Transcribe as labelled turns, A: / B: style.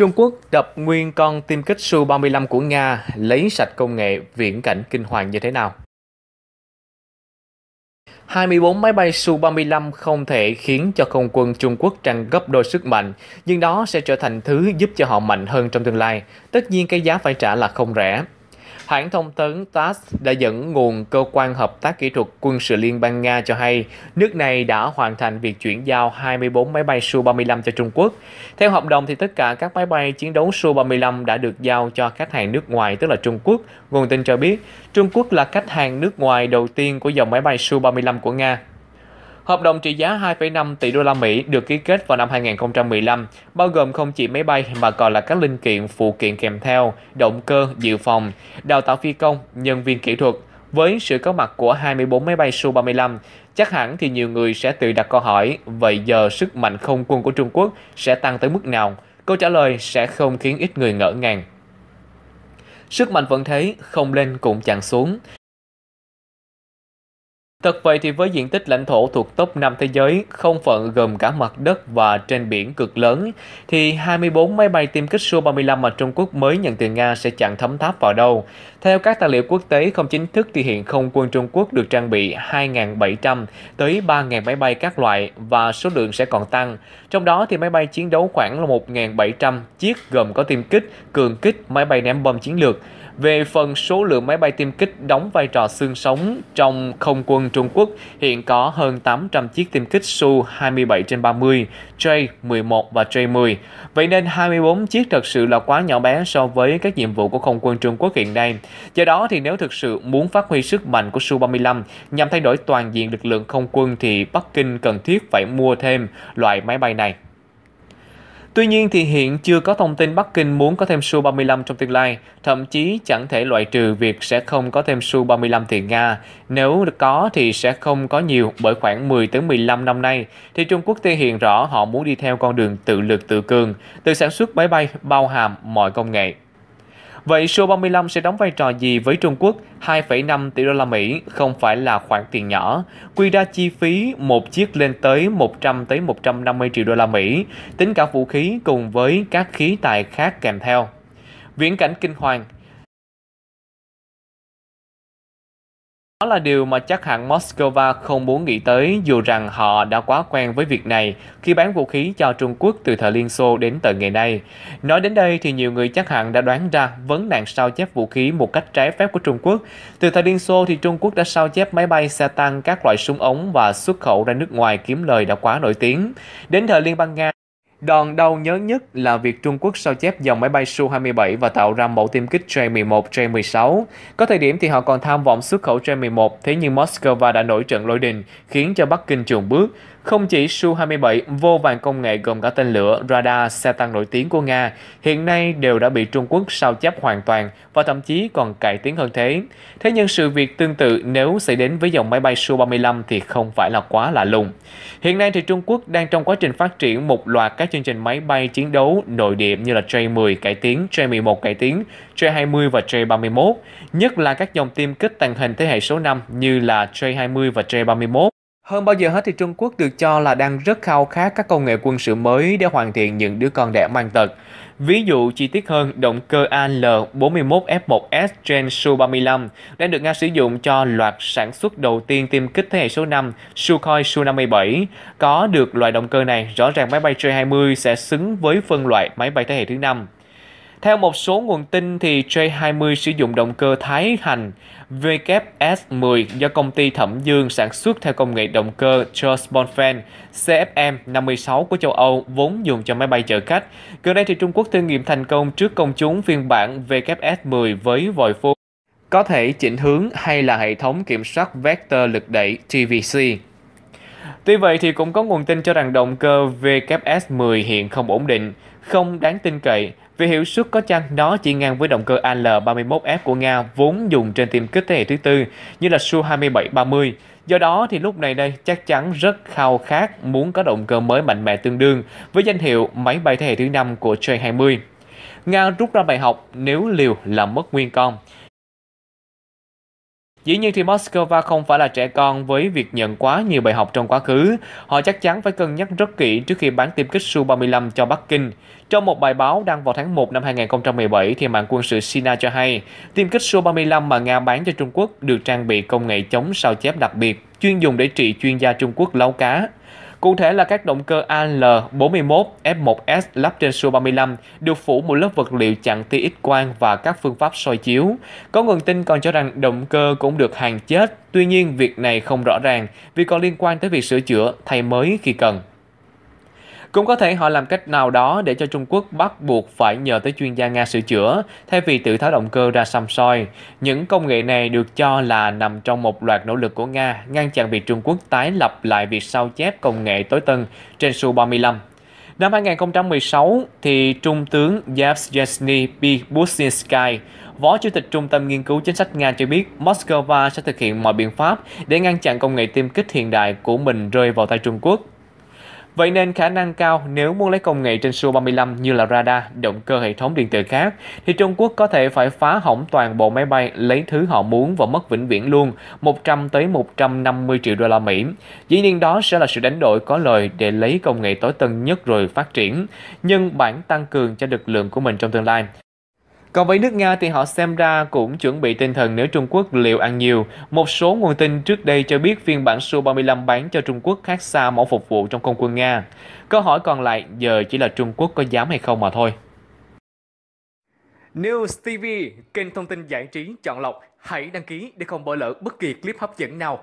A: Trung Quốc đập nguyên con tiêm kích Su-35 của Nga lấy sạch công nghệ viễn cảnh kinh hoàng như thế nào? 24 máy bay Su-35 không thể khiến cho không quân Trung Quốc tăng gấp đôi sức mạnh, nhưng đó sẽ trở thành thứ giúp cho họ mạnh hơn trong tương lai. Tất nhiên cái giá phải trả là không rẻ. Hãng thông tấn TASS đã dẫn nguồn cơ quan hợp tác kỹ thuật quân sự Liên bang Nga cho hay nước này đã hoàn thành việc chuyển giao 24 máy bay Su-35 cho Trung Quốc. Theo hợp đồng thì tất cả các máy bay chiến đấu Su-35 đã được giao cho khách hàng nước ngoài tức là Trung Quốc. Nguồn tin cho biết Trung Quốc là khách hàng nước ngoài đầu tiên của dòng máy bay Su-35 của Nga. Hợp đồng trị giá 2,5 tỷ đô la Mỹ được ký kết vào năm 2015, bao gồm không chỉ máy bay mà còn là các linh kiện phụ kiện kèm theo, động cơ, dự phòng, đào tạo phi công, nhân viên kỹ thuật. Với sự có mặt của 24 máy bay Su-35, chắc hẳn thì nhiều người sẽ tự đặt câu hỏi, vậy giờ sức mạnh không quân của Trung Quốc sẽ tăng tới mức nào? Câu trả lời sẽ không khiến ít người ngỡ ngàng. Sức mạnh vẫn thế, không lên cũng chẳng xuống. Thật vậy thì với diện tích lãnh thổ thuộc top 5 thế giới, không phận gồm cả mặt đất và trên biển cực lớn, thì 24 máy bay tiêm kích Su-35 mà Trung Quốc mới nhận từ Nga sẽ chẳng thấm tháp vào đâu. Theo các tài liệu quốc tế không chính thức thì hiện không quân Trung Quốc được trang bị 2.700 tới 3.000 máy bay các loại và số lượng sẽ còn tăng. Trong đó thì máy bay chiến đấu khoảng là 1.700 chiếc gồm có tiêm kích, cường kích, máy bay ném bom chiến lược. Về phần số lượng máy bay tiêm kích đóng vai trò xương sống trong không quân Trung Quốc, hiện có hơn 800 chiếc tiêm kích Su-27 trên 30, J-11 và J-10. Vậy nên 24 chiếc thật sự là quá nhỏ bé so với các nhiệm vụ của không quân Trung Quốc hiện nay. Do đó thì nếu thực sự muốn phát huy sức mạnh của Su-35 nhằm thay đổi toàn diện lực lượng không quân thì Bắc Kinh cần thiết phải mua thêm loại máy bay này. Tuy nhiên thì hiện chưa có thông tin Bắc Kinh muốn có thêm Su-35 trong tương lai, thậm chí chẳng thể loại trừ việc sẽ không có thêm Su-35 từ Nga. Nếu có thì sẽ không có nhiều bởi khoảng 10 15 năm nay thì Trung Quốc thể hiện rõ họ muốn đi theo con đường tự lực tự cường, tự sản xuất máy bay bao hàm mọi công nghệ. Vậy SU-35 sẽ đóng vai trò gì với Trung Quốc? 2,5 tỷ đô la Mỹ không phải là khoản tiền nhỏ. Quy ra chi phí một chiếc lên tới 100 tới 150 triệu đô la Mỹ, tính cả vũ khí cùng với các khí tài khác kèm theo. Viễn cảnh kinh hoàng, Đó là điều mà chắc hẳn Moscow không muốn nghĩ tới dù rằng họ đã quá quen với việc này khi bán vũ khí cho Trung Quốc từ thời Liên Xô đến tận ngày nay. Nói đến đây thì nhiều người chắc hẳn đã đoán ra vấn nạn sao chép vũ khí một cách trái phép của Trung Quốc. Từ thời Liên Xô thì Trung Quốc đã sao chép máy bay xe tăng các loại súng ống và xuất khẩu ra nước ngoài kiếm lời đã quá nổi tiếng. Đến thời Liên bang Nga Đòn đau nhớ nhất là việc Trung Quốc sao chép dòng máy bay Su-27 và tạo ra mẫu tiêm kích J-11, J-16. Có thời điểm thì họ còn tham vọng xuất khẩu J-11, thế nhưng Moscow đã nổi trận lôi đình, khiến cho Bắc Kinh chuồn bước. Không chỉ Su-27, vô vàng công nghệ gồm cả tên lửa, radar, xe tăng nổi tiếng của Nga hiện nay đều đã bị Trung Quốc sao chép hoàn toàn và thậm chí còn cải tiến hơn thế. Thế nhưng sự việc tương tự nếu xảy đến với dòng máy bay Su-35 thì không phải là quá lạ lùng. Hiện nay thì Trung Quốc đang trong quá trình phát triển một loạt các chương trình máy bay chiến đấu nội địa như là J-10 cải tiến, J-11 cải tiến, J-20 và J-31, nhất là các dòng tiêm kích tàng hình thế hệ số 5 như là J-20 và J-31 hơn bao giờ hết thì Trung Quốc được cho là đang rất khao khát các công nghệ quân sự mới để hoàn thiện những đứa con đẻ mang tật. Ví dụ chi tiết hơn, động cơ AL-41F1S trên Su-35 đã được Nga sử dụng cho loạt sản xuất đầu tiên tiêm kích thế hệ số 5 Sukhoi Su-57. Có được loại động cơ này, rõ ràng máy bay J-20 sẽ xứng với phân loại máy bay thế hệ thứ 5. Theo một số nguồn tin, thì J20 sử dụng động cơ Thái Hành WS10 do công ty Thẩm Dương sản xuất theo công nghệ động cơ Charles Bonfan CFM56 của châu Âu vốn dùng cho máy bay chở khách. Gần đây thì Trung Quốc thử nghiệm thành công trước công chúng phiên bản WS10 với vòi phun có thể chỉnh hướng hay là hệ thống kiểm soát vector lực đẩy TVC. Tuy vậy thì cũng có nguồn tin cho rằng động cơ vks 10 hiện không ổn định, không đáng tin cậy vì hiệu suất có chăng nó chỉ ngang với động cơ AL31F của Nga vốn dùng trên tiêm kích thế hệ thứ tư như là Su-2730. Do đó thì lúc này đây chắc chắn rất khao khát muốn có động cơ mới mạnh mẽ tương đương với danh hiệu máy bay thế hệ thứ năm của J-20. Nga rút ra bài học nếu liều là mất nguyên con. Dĩ nhiên thì Moscow không phải là trẻ con với việc nhận quá nhiều bài học trong quá khứ. Họ chắc chắn phải cân nhắc rất kỹ trước khi bán tiêm kích Su-35 cho Bắc Kinh. Trong một bài báo đăng vào tháng 1 năm 2017, thì mạng quân sự Sina cho hay, tiêm kích Su-35 mà Nga bán cho Trung Quốc được trang bị công nghệ chống sao chép đặc biệt, chuyên dùng để trị chuyên gia Trung Quốc lấu cá. Cụ thể là các động cơ AL41 F1S lắp trên Su 35 được phủ một lớp vật liệu chặn tia X quang và các phương pháp soi chiếu. Có nguồn tin còn cho rằng động cơ cũng được hàng chết, tuy nhiên việc này không rõ ràng vì còn liên quan tới việc sửa chữa, thay mới khi cần. Cũng có thể họ làm cách nào đó để cho Trung Quốc bắt buộc phải nhờ tới chuyên gia Nga sửa chữa, thay vì tự tháo động cơ ra xăm soi. Những công nghệ này được cho là nằm trong một loạt nỗ lực của Nga ngăn chặn việc Trung Quốc tái lập lại việc sao chép công nghệ tối tân trên Su-35 Năm 2016, thì Trung tướng Yevgeny Businsky, Phó Chủ tịch Trung tâm Nghiên cứu Chính sách Nga cho biết Moscow sẽ thực hiện mọi biện pháp để ngăn chặn công nghệ tiêm kích hiện đại của mình rơi vào tay Trung Quốc. Vậy nên khả năng cao nếu muốn lấy công nghệ trên Su-35 như là radar, động cơ hệ thống điện tử khác, thì Trung Quốc có thể phải phá hỏng toàn bộ máy bay lấy thứ họ muốn và mất vĩnh viễn luôn 100 tới 150 triệu đô la Mỹ. Dĩ nhiên đó sẽ là sự đánh đổi có lời để lấy công nghệ tối tân nhất rồi phát triển, nhưng bản tăng cường cho lực lượng của mình trong tương lai. Còn với nước Nga thì họ xem ra cũng chuẩn bị tinh thần nếu Trung Quốc liệu ăn nhiều. Một số nguồn tin trước đây cho biết phiên bản Su-35 bán cho Trung Quốc khác xa mẫu phục vụ trong không quân Nga. Câu hỏi còn lại giờ chỉ là Trung Quốc có dám hay không mà thôi. News TV, kênh thông tin giải trí chọn lọc. Hãy đăng ký để không bỏ lỡ bất kỳ clip hấp dẫn nào.